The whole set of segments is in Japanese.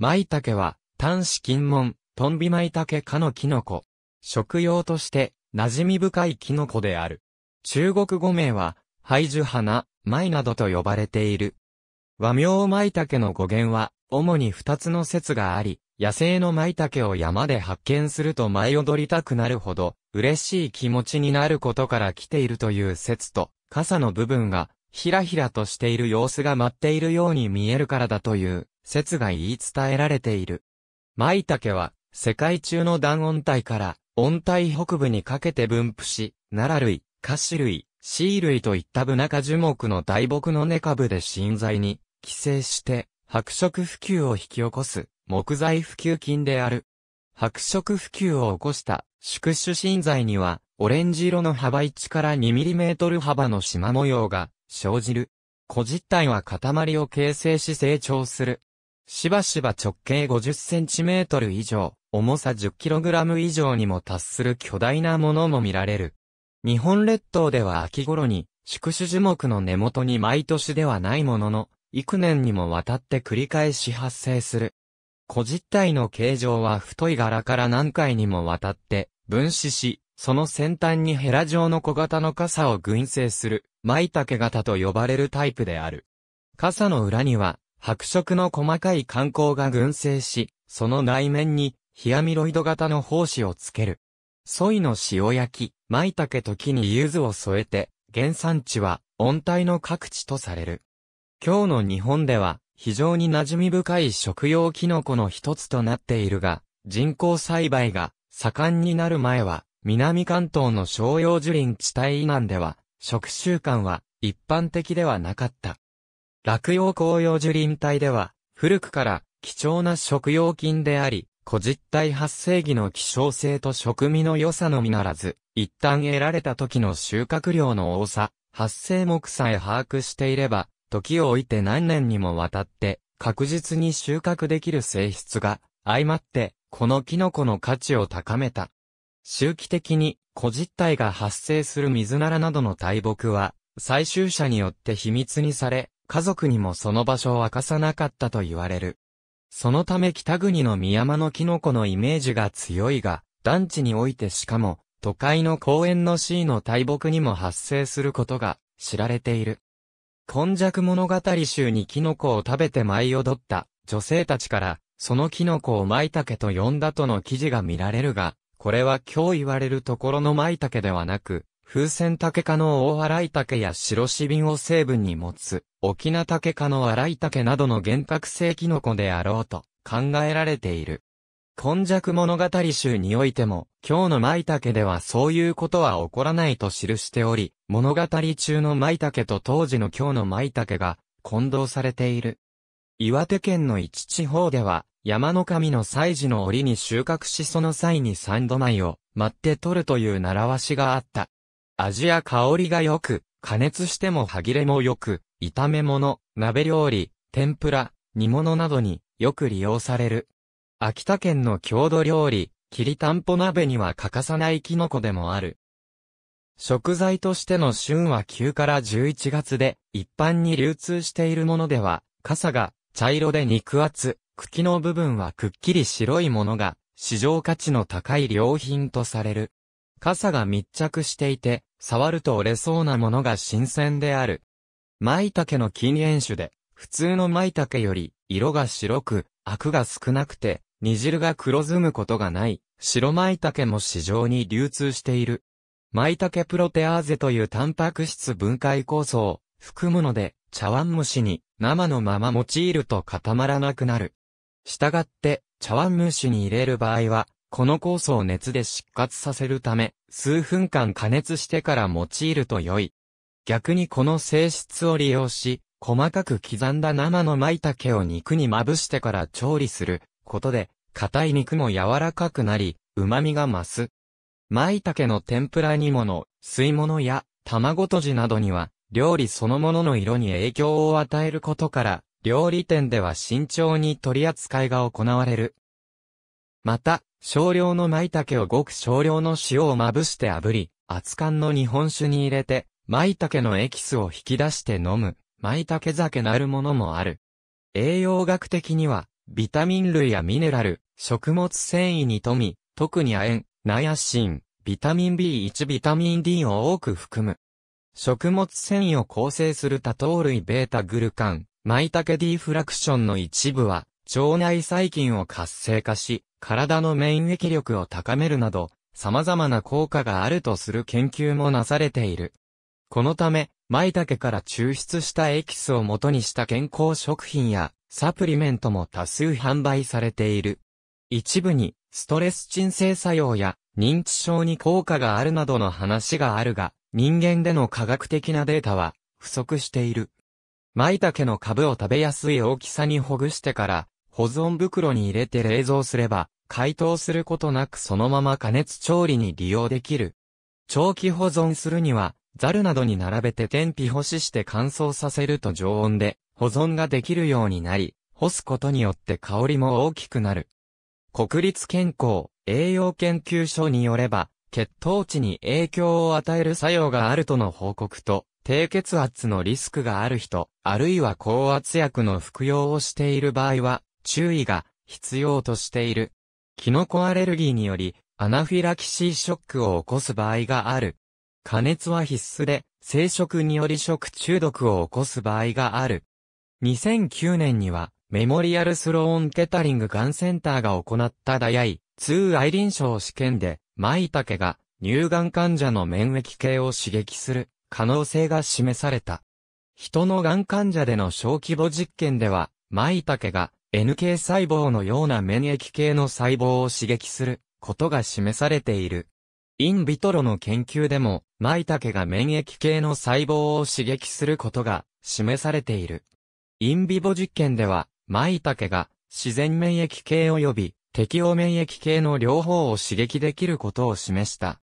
舞茸は、端子金門、トンビ舞茸科のキノコ。食用として、馴染み深いキノコである。中国語名は、ハイジュ花、舞などと呼ばれている。和名舞茸の語源は、主に二つの説があり、野生の舞茸を山で発見すると舞い踊りたくなるほど、嬉しい気持ちになることから来ているという説と、傘の部分が、ひらひらとしている様子が舞っているように見えるからだという説が言い伝えられている。舞茸は、世界中の断温帯から、温帯北部にかけて分布し、奈良類、カシ類、シー類といったブナ科樹木の大木の根株で新材に、寄生して、白色普及を引き起こす、木材普及菌である。白色普及を起こした宿主芯材には、オレンジ色の幅1から 2mm 幅の縞模様が生じる。小実体は塊を形成し成長する。しばしば直径 50cm 以上、重さ 10kg 以上にも達する巨大なものも見られる。日本列島では秋頃に、宿主樹木の根元に毎年ではないものの、幾年にもわたって繰り返し発生する。古実体の形状は太い柄から何回にもわたって分子し、その先端にヘラ状の小型の傘を群生する、舞茸型と呼ばれるタイプである。傘の裏には白色の細かい観光が群生し、その内面にヒアミロイド型の胞子をつける。ソイの塩焼き、舞茸と木に柚子を添えて、原産地は温帯の各地とされる。今日の日本では非常に馴染み深い食用キノコの一つとなっているが、人工栽培が盛んになる前は、南関東の商用樹林地帯以南では、食習慣は一般的ではなかった。落葉紅葉樹林帯では、古くから貴重な食用菌であり、古実体発生期の希少性と食味の良さのみならず、一旦得られた時の収穫量の多さ、発生目さえ把握していれば、時を置いて何年にもわたって、確実に収穫できる性質が、相まって、このキノコの価値を高めた。周期的に、古実体が発生する水ならなどの大木は、採集者によって秘密にされ、家族にもその場所を明かさなかったと言われる。そのため北国の三山のキノコのイメージが強いが、団地においてしかも、都会の公園の C の大木にも発生することが知られている。今弱物語集にキノコを食べて舞い踊った女性たちから、そのキノコを舞茸と呼んだとの記事が見られるが、これは今日言われるところの舞茸ではなく、風船竹科の大洗竹や白シビンを成分に持つ、沖縄竹科の洗竹などの幻覚性キノコであろうと考えられている。今弱物語集においても、今日の舞茸ではそういうことは起こらないと記しており、物語中の舞茸と当時の今日の舞茸が混同されている。岩手県の一地方では、山の神の祭事の折に収穫しその際に三度舞を待って取るという習わしがあった。味や香りが良く、加熱しても歯切れも良く、炒め物、鍋料理、天ぷら、煮物などによく利用される。秋田県の郷土料理、きりたんぽ鍋には欠かさないキノコでもある。食材としての旬は9から11月で、一般に流通しているものでは、傘が茶色で肉厚、茎の部分はくっきり白いものが、市場価値の高い良品とされる。傘が密着していて、触ると折れそうなものが新鮮である。舞茸の禁煙種で、普通の舞茸より、色が白く、アクが少なくて、煮汁が黒ずむことがない、白舞茸も市場に流通している。舞茸プロテアーゼというタンパク質分解酵素を含むので、茶碗蒸しに生のまま用いると固まらなくなる。したがって、茶碗蒸しに入れる場合は、この酵素を熱で失活させるため、数分間加熱してから用いると良い。逆にこの性質を利用し、細かく刻んだ生の舞茸を肉にまぶしてから調理することで、硬い肉も柔らかくなり、旨味が増す。舞茸の天ぷら煮物、吸い物や卵とじなどには、料理そのものの色に影響を与えることから、料理店では慎重に取り扱いが行われる。また、少量の舞茸をごく少量の塩をまぶして炙り、熱燗の日本酒に入れて、舞茸のエキスを引き出して飲む、舞茸酒なるものもある。栄養学的には、ビタミン類やミネラル、食物繊維に富み、特に亜鉛、ナヤシン、ビタミン B1 ビタミン D を多く含む。食物繊維を構成する多糖類ベータグルカン、マイタケ D フラクションの一部は、腸内細菌を活性化し、体の免疫力を高めるなど、様々な効果があるとする研究もなされている。このため、舞茸から抽出したエキスを元にした健康食品やサプリメントも多数販売されている。一部にストレス鎮静作用や認知症に効果があるなどの話があるが、人間での科学的なデータは不足している。舞茸の株を食べやすい大きさにほぐしてから保存袋に入れて冷蔵すれば、解凍することなくそのまま加熱調理に利用できる。長期保存するには、ザルなどに並べて天日干しして乾燥させると常温で保存ができるようになり、干すことによって香りも大きくなる。国立健康栄養研究所によれば、血糖値に影響を与える作用があるとの報告と、低血圧のリスクがある人、あるいは高圧薬の服用をしている場合は、注意が必要としている。キノコアレルギーによりアナフィラキシーショックを起こす場合がある。加熱は必須で、生殖により食中毒を起こす場合がある。2009年には、メモリアルスローンケタリングガンセンターが行ったダヤイイリン症試験で、マイタケが乳がん患者の免疫系を刺激する可能性が示された。人のがん患者での小規模実験では、マイタケが NK 細胞のような免疫系の細胞を刺激することが示されている。インビトロの研究でも、マイタケが免疫系の細胞を刺激することが示されている。インビボ実験では、マイタケが自然免疫系及び適応免疫系の両方を刺激できることを示した。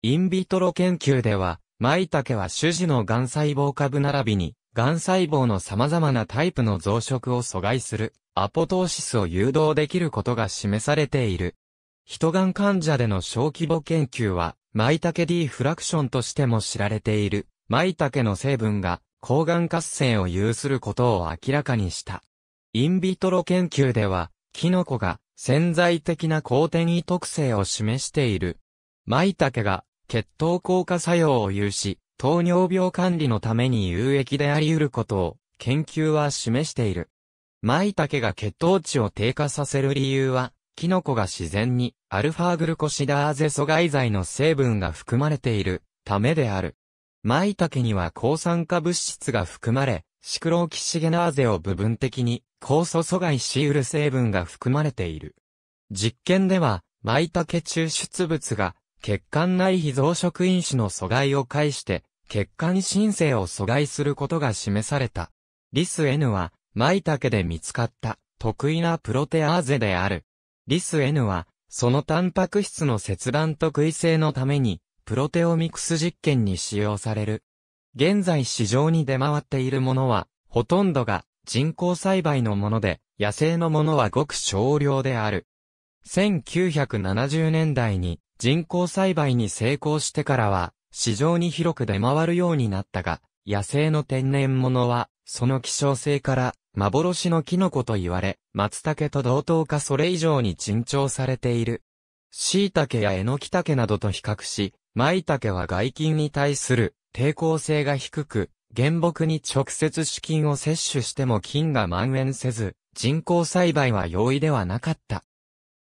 インビトロ研究では、マイタケは種子の癌細胞株並びに癌細胞の様々なタイプの増殖を阻害する、アポトーシスを誘導できることが示されている。人癌患者での小規模研究は、舞茸 D フラクションとしても知られている、舞茸の成分が、抗がん活性を有することを明らかにした。インビトロ研究では、キノコが潜在的な抗転移特性を示している。舞茸が血糖硬化作用を有し、糖尿病管理のために有益であり得ることを研究は示している。舞茸が血糖値を低下させる理由は、キノコが自然にアルファグルコシダーゼ阻害剤の成分が含まれているためである。舞茸には抗酸化物質が含まれ、シクロオキシゲナーゼを部分的に酵素阻害し得る成分が含まれている。実験では、舞茸抽出物が血管内非増殖因子の阻害を介して、血管新生を阻害することが示された。リス N は、マイタケで見つかった、得意なプロテアーゼである。リス N は、そのタンパク質の切断特異性のために、プロテオミクス実験に使用される。現在市場に出回っているものは、ほとんどが人工栽培のもので、野生のものはごく少量である。1970年代に人工栽培に成功してからは、市場に広く出回るようになったが、野生の天然物は、その希少性から、幻のキノコと言われ、松茸と同等かそれ以上に珍重されている。椎茸やエノキ茸などと比較し、舞茸は外菌に対する抵抗性が低く、原木に直接資金を摂取しても菌が蔓延せず、人工栽培は容易ではなかった。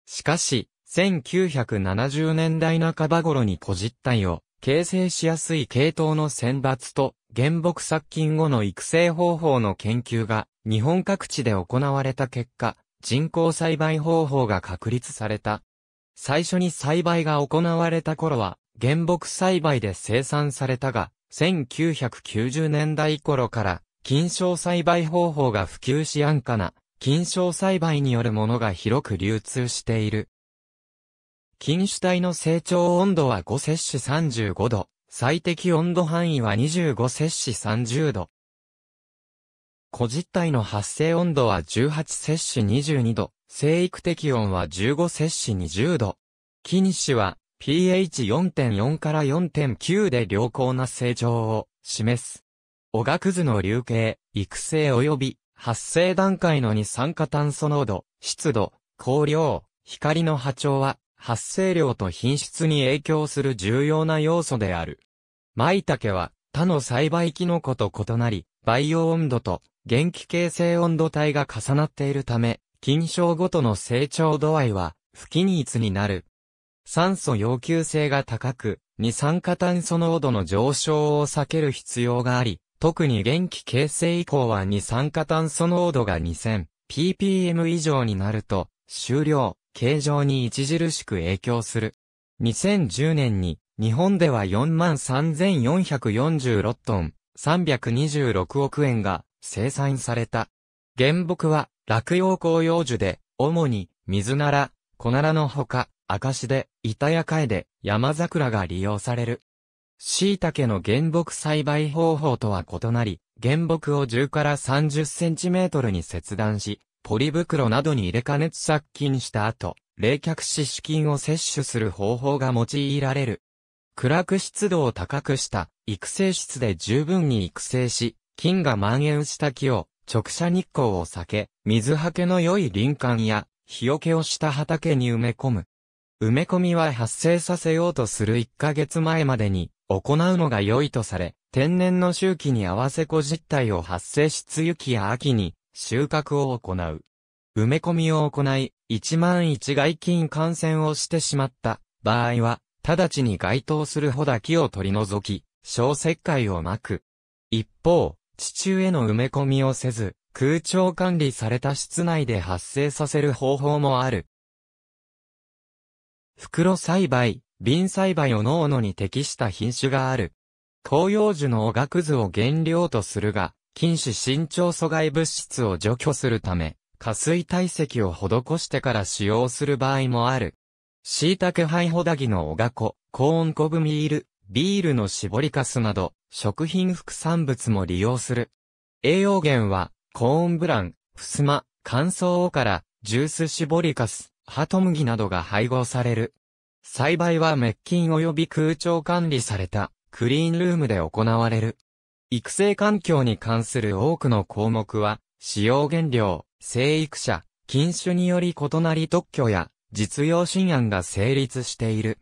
しかし、1970年代半ば頃に個実体を形成しやすい系統の選抜と原木殺菌後の育成方法の研究が日本各地で行われた結果、人工栽培方法が確立された。最初に栽培が行われた頃は原木栽培で生産されたが、1990年代頃から菌床栽培方法が普及し安価な菌床栽培によるものが広く流通している。菌種体の成長温度は5摂氏35度、最適温度範囲は25摂氏30度。個実体の発生温度は18摂氏22度、生育適温は15摂氏20度。菌種は pH4.4 から4.9で良好な成長を示す。おがくずの流形、育成及び発生段階の二酸化炭素濃度、湿度、光量、光の波長は発生量と品質に影響する重要な要素である。舞茸は他の栽培キノコと異なり、培養温度と元気形成温度帯が重なっているため、菌床ごとの成長度合いは不均一になる。酸素要求性が高く、二酸化炭素濃度の上昇を避ける必要があり、特に元気形成以降は二酸化炭素濃度が 2000ppm 以上になると、終了、形状に著しく影響する。2010年に日本では43,446トン、326億円が生産された。原木は落葉紅葉樹で、主に水なら、小ならのほか、赤しで、板やかえで、山桜が利用される。椎茸の原木栽培方法とは異なり、原木を10から30センチメートルに切断し、ポリ袋などに入れ加熱殺菌した後、冷却し死菌を摂取する方法が用いられる。暗く湿度を高くした育成室で十分に育成し、菌が蔓延した木を直射日光を避け、水はけの良い林間や日よけをした畑に埋め込む。埋め込みは発生させようとする1ヶ月前までに行うのが良いとされ、天然の周期に合わせ小実体を発生し露期や秋に収穫を行う。埋め込みを行い、1万1外菌感染をしてしまった場合は、直ちに該当する穂だけを取り除き、小石灰をまく。一方、地中への埋め込みをせず、空調管理された室内で発生させる方法もある。袋栽培、瓶栽培を濃々に適した品種がある。広葉樹のおがくずを原料とするが、筋子身長阻害物質を除去するため、加水体積を施してから使用する場合もある。椎茸灰ホダギのオガコ、コーンコブミール、ビールの絞りかすなど、食品副産物も利用する。栄養源は、コーンブラン、ふすま、乾燥オからジュース絞りかす、ハトムギなどが配合される。栽培は滅菌及び空調管理された、クリーンルームで行われる。育成環境に関する多くの項目は、使用原料、生育者、禁酒により異なり特許や実用新案が成立している。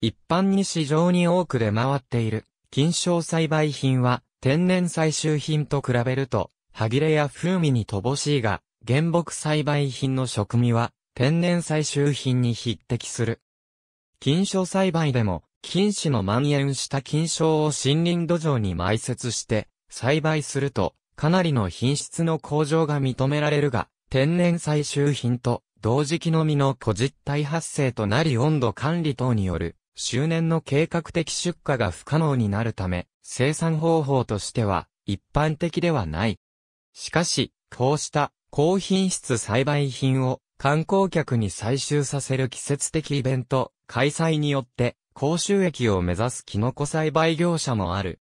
一般に市場に多く出回っている、金賞栽培品は、天然採集品と比べると、歯切れや風味に乏しいが、原木栽培品の食味は、天然採集品に匹敵する。金賞栽培でも、菌糸の蔓延した菌床を森林土壌に埋設して栽培するとかなりの品質の向上が認められるが、天然採集品と同時期のみの個実体発生となり温度管理等による周年の計画的出荷が不可能になるため、生産方法としては一般的ではない。しかし、こうした高品質栽培品を観光客に採集させる季節的イベント開催によって高収益を目指すキノコ栽培業者もある。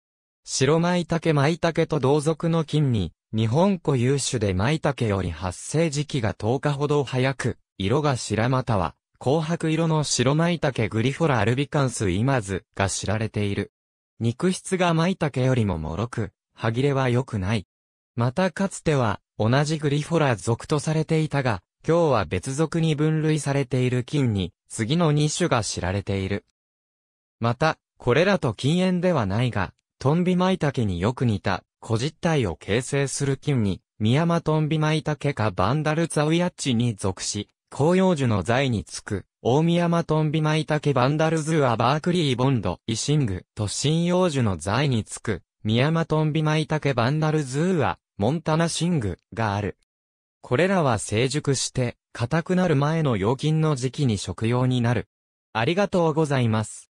白舞茸舞茸と同族の菌に、日本固有種で舞茸より発生時期が10日ほど早く、色が白または、紅白色の白舞茸グリフォラアルビカンスイマズが知られている。肉質が舞茸よりも脆く、歯切れは良くない。またかつては、同じグリフォラ属とされていたが、今日は別属に分類されている菌に、次の2種が知られている。また、これらと禁煙ではないが、トンビマイタケによく似た、個実体を形成する菌に、ミヤマトンビマイタケかバンダルザウヤッチに属し、紅葉樹の材につく、大宮山トンビマイタケバンダルズアバークリーボンド、イシング、と針葉樹の材につく、宮山トンビマイタケバンダルズーア、モンタナシング、がある。これらは成熟して、硬くなる前の養菌の時期に食用になる。ありがとうございます。